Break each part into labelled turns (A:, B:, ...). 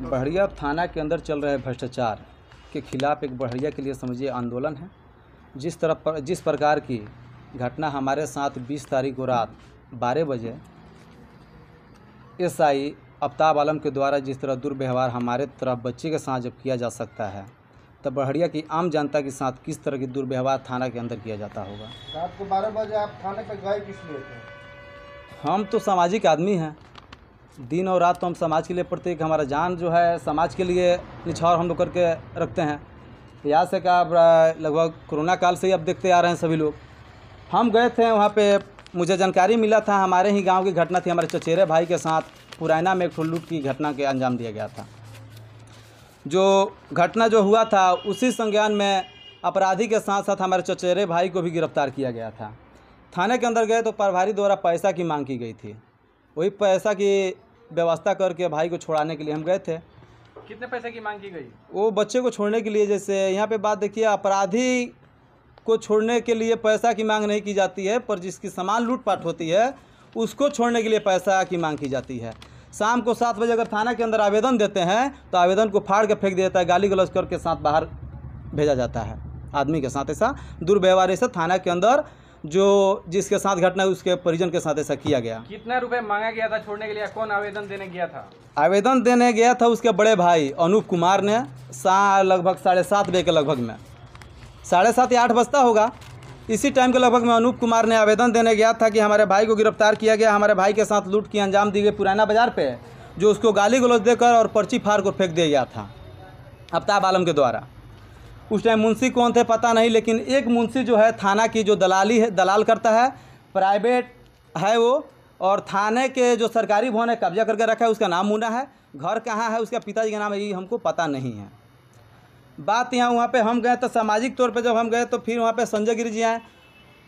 A: बढ़िया थाना के अंदर चल रहे भ्रष्टाचार के खिलाफ एक बढ़िया के लिए समझिए आंदोलन है जिस तरह पर जिस प्रकार की घटना हमारे साथ 20 तारीख को रात बारह बजे एसआई आफ्ताब आलम के द्वारा जिस तरह दुर्व्यवहार हमारे तरफ बच्चे के साथ जब किया जा सकता है तब बढ़िया की आम जनता के साथ किस तरह की दुर्व्यवहार थाना के अंदर किया जाता होगा रात को बारह बजे आप थाने पर गए किस लिए थे हम तो सामाजिक आदमी हैं दिन और रात तो हम समाज के लिए प्रत्येक हमारा जान जो है समाज के लिए निछावर हम लोग करके रखते हैं तो यहाँ से क्या लगभग कोरोना काल से ही अब देखते आ रहे हैं सभी लोग हम गए थे वहाँ पे मुझे जानकारी मिला था हमारे ही गांव की घटना थी हमारे चचेरे भाई के साथ पुराना में एक लूट की घटना के अंजाम दिया गया था जो घटना जो हुआ था उसी संज्ञान में अपराधी के साथ साथ हमारे चचेरे भाई को भी गिरफ्तार किया गया था थाने के अंदर गए तो प्रभारी द्वारा पैसा की मांग की गई थी वही पैसा की व्यवस्था करके भाई को छोड़ाने के लिए हम गए थे कितने पैसे की मांग की गई वो बच्चे को छोड़ने के लिए जैसे यहाँ पे बात देखिए अपराधी को छोड़ने के लिए पैसा की मांग नहीं की जाती है पर जिसकी सामान लूटपाट होती है उसको छोड़ने के लिए पैसा की मांग की जाती है शाम को सात बजे अगर थाना के अंदर आवेदन देते हैं तो आवेदन को फाड़ के फेंक दिया जाता है गाली गलौज करके साथ बाहर भेजा जाता है आदमी के साथ ऐसा दुर्व्यवहार ऐसा थाना के अंदर जो जिसके साथ घटना उसके परिजन के साथ ऐसा किया गया कितने रुपए मांगा गया था छोड़ने के लिए कौन आवेदन देने गया था आवेदन देने गया था उसके बड़े भाई अनूप कुमार ने लगभग साढ़े सात बजे के लगभग में साढ़े सात या आठ बजता होगा इसी टाइम के लगभग में अनूप कुमार ने आवेदन देने गया था कि हमारे भाई को गिरफ्तार किया गया हमारे भाई के साथ लूट की अंजाम दी गई पुराना बाजार पे जो उसको गाली गलौज देकर और पर्ची फाड़ कर फेंक दिया गया था अफ्ताब आलम के द्वारा उस टाइम मुंशी कौन थे पता नहीं लेकिन एक मुंशी जो है थाना की जो दलाली है दलाल करता है प्राइवेट है वो और थाने के जो सरकारी भवन है कब्जा करके रखा है उसका नाम मुना है घर कहाँ है उसका पिताजी का नाम है ये हमको पता नहीं है बात यहाँ वहाँ पे हम गए तो सामाजिक तौर पे जब हम गए तो फिर वहाँ पे संजय गिरी जी आए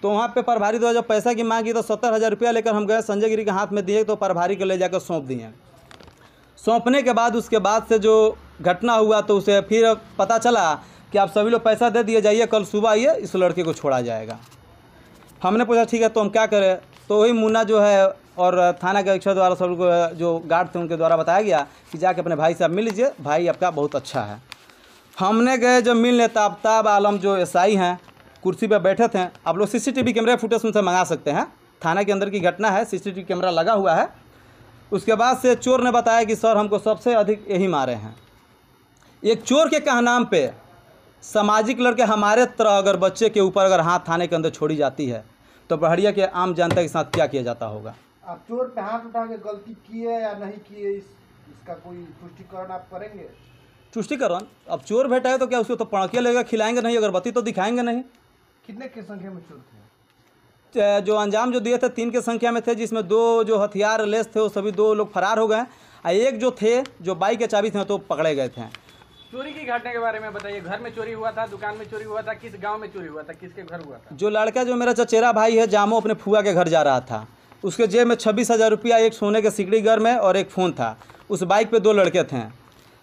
A: तो वहाँ पे प्रभारी द्वारा जब पैसा की मांग की तो सत्तर हज़ार रुपया लेकर हम गए संजय गिरी के हाथ में दिए तो प्रभारी को ले जाकर सौंप दिए सौंपने के बाद उसके बाद से जो घटना हुआ तो उसे फिर पता चला कि आप सभी लोग पैसा दे दिए जाइए कल सुबह आइए इस लड़के को छोड़ा जाएगा हमने पूछा ठीक है तो हम क्या करें तो वही मुन्ना जो है और थाना के अध्यक्ष द्वारा सब लोग जो गार्ड थे उनके द्वारा बताया गया कि जाके अपने भाई से आप मिल लीजिए भाई आपका बहुत अच्छा है हमने गए जब मिलने तो आफ्ताब आलम जो एस हैं कुर्सी पर बैठे थे आप लोग सीसीटीवी कैमरे फुटेज उनसे मंगा सकते हैं थाना के अंदर की घटना है सीसीटीवी कैमरा लगा हुआ है उसके बाद से चोर ने बताया कि सर हमको सबसे अधिक यही मारे हैं एक चोर के कहनाम पे सामाजिक लड़के हमारे तरह अगर बच्चे के ऊपर अगर हाथ थाने के अंदर छोड़ी जाती है तो बहड़िया के आम जनता के साथ क्या किया जाता होगा आप चोर पे हाथ उठा के गलती किए या नहीं किए इस, इसका कोई पुष्टिकरण आप करेंगे पुष्टिकरण अब चोर बैठा है तो क्या उसको तो पड़किया लगेगा खिलाएंगे नहीं अगर बती तो दिखाएंगे नहीं कितने की संख्या में चोर थे जो अंजाम जो दिए थे तीन की संख्या में थे जिसमें दो जो हथियार लेस थे वो सभी दो लोग फरार हो गए और एक जो थे जो बाइक के चाबी थे तो पकड़े गए थे चोरी की घटना के बारे में बताइए घर में चोरी हुआ था दुकान में चोरी हुआ था किस गांव में चोरी हुआ था किसके घर हुआ था जो लड़का जो मेरा चचेरा भाई है जामो अपने फुआ के घर जा रहा था उसके जेब में छब्बीस हज़ार रुपया एक सोने के सिकड़ी घर में और एक फ़ोन था उस बाइक पे दो लड़के थे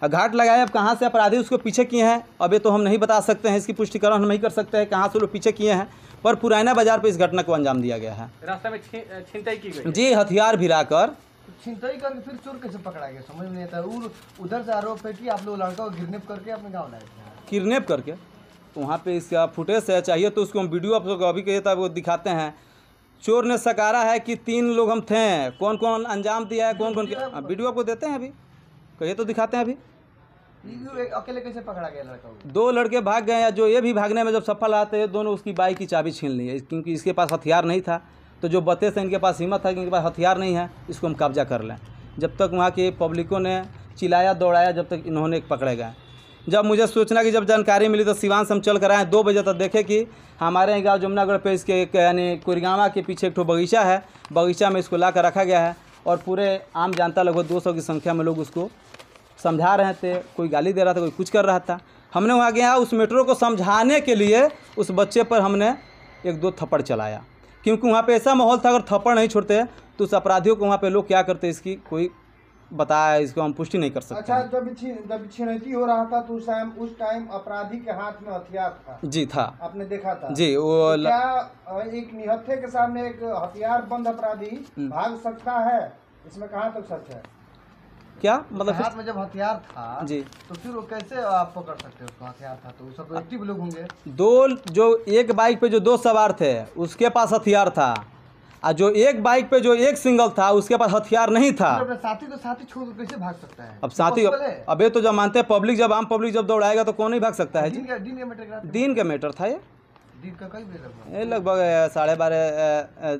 A: घाट लगाए अब कहाँ से अपराधी उसको पीछे किए हैं अब ये तो हम नहीं बता सकते हैं इसकी पुष्टिकरण हम नहीं कर सकते हैं कहाँ से लोग पीछे किए हैं पर पुराना बाजार पर इस घटना को अंजाम दिया गया है रास्ते में छिनताई की गई जी हथियार भिरा छिंतई करके फिर चोर कैसे पकड़ा गया समझ नहीं आता उधर से आरोप है कि आप लोग लड़का को किडनेप करके अपने गाँव लाए थे किडनेप करके तो वहाँ पे इसका फुटेज है चाहिए तो उसको हम वीडियो आप लोग अभी कहिए था वो दिखाते हैं चोर ने सकारा है कि तीन लोग हम थे कौन कौन अंजाम दिया है कौन कौन वीडियो आपको देते हैं अभी कहिए तो दिखाते हैं अभी अकेले कैसे पकड़ा गया लड़का दो लड़के भाग गए या जो ये भी भागने में जब सफल आते हैं दोनों उसकी बाइक की चाबी छीन ली है क्योंकि इसके पास हथियार नहीं था तो जो बते थे इनके पास हिम्मत था कि इनके पास हथियार नहीं है इसको हम कब्जा कर लें जब तक वहाँ की पब्लिकों ने चिल्लाया दौड़ाया जब तक इन्होंने पकड़े गए जब मुझे सूचना की जब जानकारी मिली तो सिवान से हम चल कर आए दो बजे तक देखे कि हमारे गाँव जमुनागढ़ पे इसके यानी कुरगावा के पीछे एक ठो बगीचा है बगीचा में इसको ला कर रखा गया है और पूरे आम जनता लगभग दो सौ की संख्या में लोग उसको समझा रहे थे कोई गाली दे रहा था कोई कुछ कर रहा था हमने वहाँ गया उस मेट्रो को समझाने के लिए उस बच्चे पर हमने एक दो थप्पड़ चलाया क्योंकि वहाँ पे ऐसा माहौल था अगर थप्पड़ नहीं छोड़ते तो उस अपराधियों को वहाँ पे लोग क्या करते इसकी कोई बताया इसको हम पुष्टि नहीं कर सकते अच्छा जब जब छिनती हो रहा था तो उस टाइम अपराधी के हाथ में हथियार था जी था आपने देखा था जी वो तो क्या एक निहत्थे के सामने एक हथियार बंद अपराधी हम्म। भाग सकता है इसमें कहाँ तक तो सच है क्या मतलब हाथ में जब हथियार था जी तो फिर वो कैसे आप पकड़ सकते हो हथियार था तो सब एक्टिव लोग होंगे दो जो एक बाइक पे जो दो सवार थे उसके पास हथियार था और जो एक बाइक पे जो एक सिंगल था उसके पास हथियार नहीं था तो साथी तो साथी छोड़ कैसे भाग सकता है अब साथी अबे तो जब मानते हैं पब्लिक जब आम पब्लिक जब दौड़ाएगा तो कौन नहीं भाग सकता है दिन का, दिन का मैटर था ये दिन का मैटर लगभग ये लगभग साढ़े बारह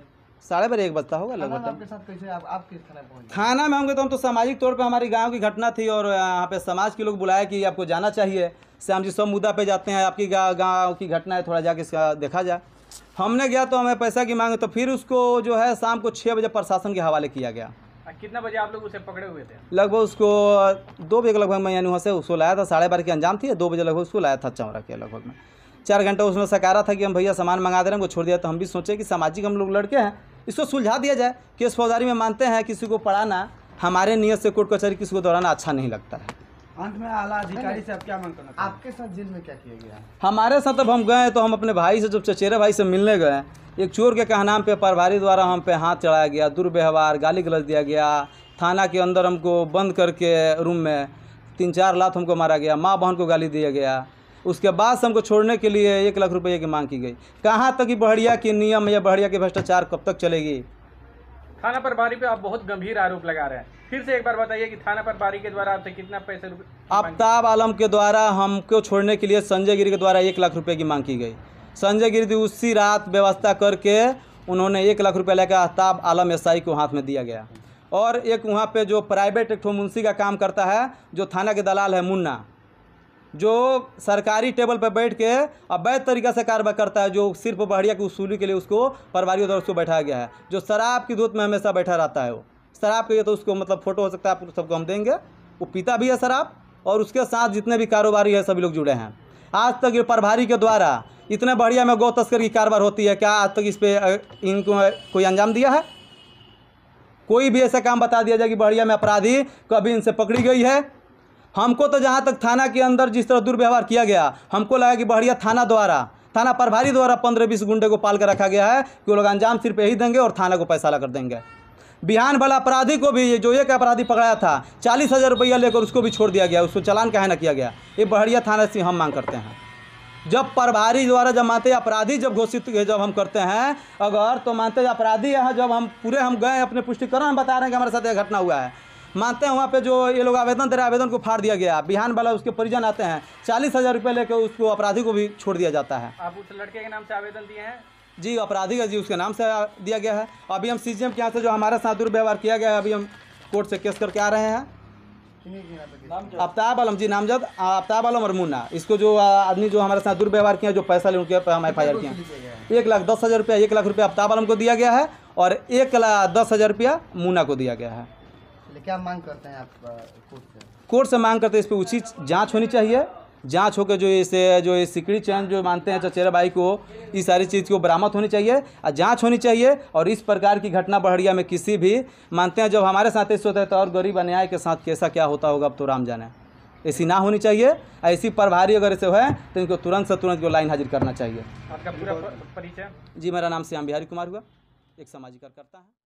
A: साढ़े बारह एक बजता होगा लगभग थाना में हम तो हम तो सामाजिक तौर पे हमारी गांव की घटना थी और यहाँ पे समाज के लोग बुलाया कि आपको जाना चाहिए श्याम जी सब मुद्दा पे जाते हैं आपकी गांव की घटना है थोड़ा जाके इसका देखा जाए हमने गया तो हमें पैसा की मांग तो फिर उसको जो है शाम को छः बजे प्रशासन के हवाले किया गया कितना बजे आप लोग उसे पकड़े हुए थे लगभग उसको दो बजे लगभग मैं यानी वहाँ से उसको लाया था साढ़े बारह के अंजाम थी दो बजे लगभग उसको लाया था चौरा के लगभग में चार घंटा उसने सकारा था कि हम भैया सामान मंगा दे रहे हैं हमको छोड़ दिया तो हम भी सोचे कि सामाजिक हम लोग लड़के हैं इसको सुलझा दिया जाए केस फौजारी में मानते हैं किसी को पढ़ाना हमारे नियत से कोर्ट कचहरी किसी को दौड़ाना अच्छा नहीं लगता है अंत में आला अधिकारी से आप क्या मांग करना आपके साथ जेल में क्या किया गया हमारे साथ अब हम गए तो हम अपने भाई से जब चचेरे भाई से मिलने गए एक चोर के कहनाम पे प्रभारी द्वारा हम पे हाथ चढ़ाया गया दुर्व्यवहार गाली गलत दिया गया थाना के अंदर हमको बंद करके रूम में तीन चार लात हमको मारा गया माँ बहन को गाली दिया गया उसके बाद से हमको छोड़ने के लिए एक लाख रुपये की मांग की गई कहाँ तक कि बढ़िया के नियम या बढ़िया के भ्रष्टाचार कब तक चलेगी थाना प्रभारी पे आप बहुत गंभीर आरोप लगा रहे हैं फिर से एक बार बताइए कि थाना प्रभारी के द्वारा आपसे कितना पैसे आफ्ताब आलम के द्वारा हमको छोड़ने के लिए संजय गिरी के द्वारा एक लाख रुपये की मांग की गई संजय गिरी उसी रात व्यवस्था करके उन्होंने एक लाख रुपया लेकर आफ्ताब आलम एस को हाथ में दिया गया और एक वहाँ पे जो प्राइवेट एक मुंशी का काम करता है जो थाना के दलाल है मुन्ना जो सरकारी टेबल पर बैठ के अवैध तरीका से कार्रवाई करता है जो सिर्फ बहड़िया की वसूली के लिए उसको परिवारियों द्वारा उसको बैठाया गया है जो शराब की धूत में हमेशा बैठा रहता है वो शराब के लिए तो उसको मतलब फोटो हो सकता है आप सबको हम देंगे वो पीता भी है शराब और उसके साथ जितने भी कारोबारी है सभी लोग जुड़े हैं आज तक ये प्रभारी के द्वारा इतने बढ़िया में गौ तस्कर की कारोबार होती है क्या आज तक इस पर इनको कोई अंजाम दिया है कोई भी ऐसा काम बता दिया जाए कि बढ़िया में अपराधी कभी इनसे पकड़ी गई है हमको तो जहाँ तक थाना के अंदर जिस तरह दुर्व्यवहार किया गया हमको लगा कि बढ़िया थाना द्वारा थाना प्रभारी द्वारा पंद्रह बीस गुंडे को पाल कर रखा गया है कि वो लोग अंजाम सिर्फ यही देंगे और थाना को पैसा लगा कर देंगे बिहान वाला अपराधी को भी ये जो एक अपराधी पकड़ाया था चालीस हज़ार रुपया लेकर उसको भी छोड़ दिया गया उसको चलान कहे ना किया गया ये बहरिया थाना से हम मांग करते हैं जब प्रभारी द्वारा जब मानते अपराधी जब घोषित जब हम करते हैं अगर तो मानते अपराधी यहाँ जब हम पूरे हम गए अपने पुष्टिकरण हम बता रहे हैं कि हमारे साथ यह घटना हुआ है मानते हैं वहाँ पे जो ये लोग आवेदन दे रहे आवेदन को फाड़ दिया गया बिहान वाला उसके परिजन आते हैं चालीस हज़ार रुपये लेकर उसको अपराधी को भी छोड़ दिया जाता है आप उस लड़के के नाम से आवेदन दिए हैं जी अपराधी का जी उसके नाम से दिया गया है अभी हम सी के यहाँ से जो हमारे साथ दुर्व्यवहार किया गया है अभी हम कोर्ट से केस करके आ रहे हैं आफ्ताब आलम जी नामजद आफ्ताब आलम और मुन्ना इसको जो आदमी जो हमारे साथ दुर्व्यवहार किया जो पैसा ले उनके हम एफ आई आर किए एक लाख दस हज़ार रुपया एक लाख रुपया आफ्ताब आलम को दिया गया है और एक लाख दस हज़ार रुपया मुन्ना को दिया गया है क्या मांग करते हैं आप कोर्ट से कोर्ट से मांग करते हैं इस पर उचित जाँच होनी चाहिए जांच होकर जो इसे जो ये सिकड़ी चैन जो मानते हैं चचेरा बाई को ये सारी चीज़ को बरामद होनी चाहिए और जांच होनी चाहिए और इस प्रकार की घटना बढ़िया में किसी भी मानते हैं जब हमारे साथ ऐसे होता है तो और गरीब अन्याय के साथ कैसा क्या होता होगा अब तो राम जाने ऐसी ना होनी चाहिए ऐसी प्रभारी अगर ऐसे है तो इनको तुरंत से तुरंत लाइन हाजिर करना चाहिए आपका पूरा परिचय जी मेरा नाम श्याम बिहारी कुमार हुआ एक सामाजिक कार्यकर्ता है